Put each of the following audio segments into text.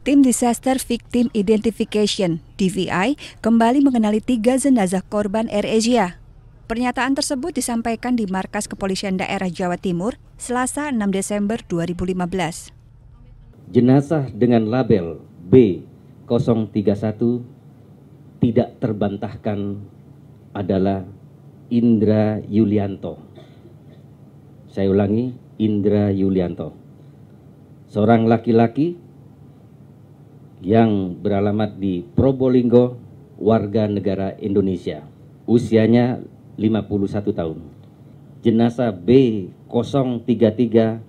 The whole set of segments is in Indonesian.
Tim Disaster Victim Identification (DVI) kembali mengenali tiga jenazah korban AirAsia. Pernyataan tersebut disampaikan di Markas Kepolisian Daerah Jawa Timur Selasa 6 Desember 2015. Jenazah dengan label B031 tidak terbantahkan adalah Indra Yulianto. Saya ulangi, Indra Yulianto. Seorang laki-laki yang beralamat di Probolinggo, warga negara Indonesia. Usianya 51 tahun. Jenazah B033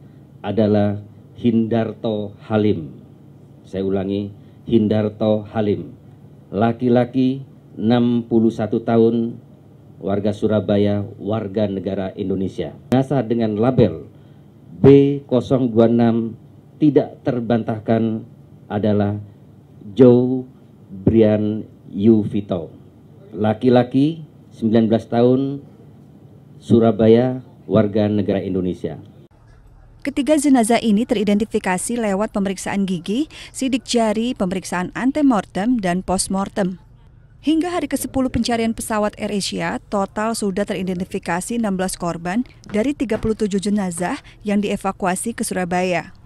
adalah Hindarto Halim. Saya ulangi, Hindarto Halim. Laki-laki 61 tahun, warga Surabaya, warga negara Indonesia. Jenazah dengan label B026 tidak terbantahkan adalah Joe Brian Yuvito. Laki-laki 19 tahun Surabaya warga negara Indonesia. Ketiga jenazah ini teridentifikasi lewat pemeriksaan gigi, sidik jari, pemeriksaan antemortem, dan postmortem. Hingga hari ke-10 pencarian pesawat AirAsia, total sudah teridentifikasi 16 korban dari 37 jenazah yang dievakuasi ke Surabaya.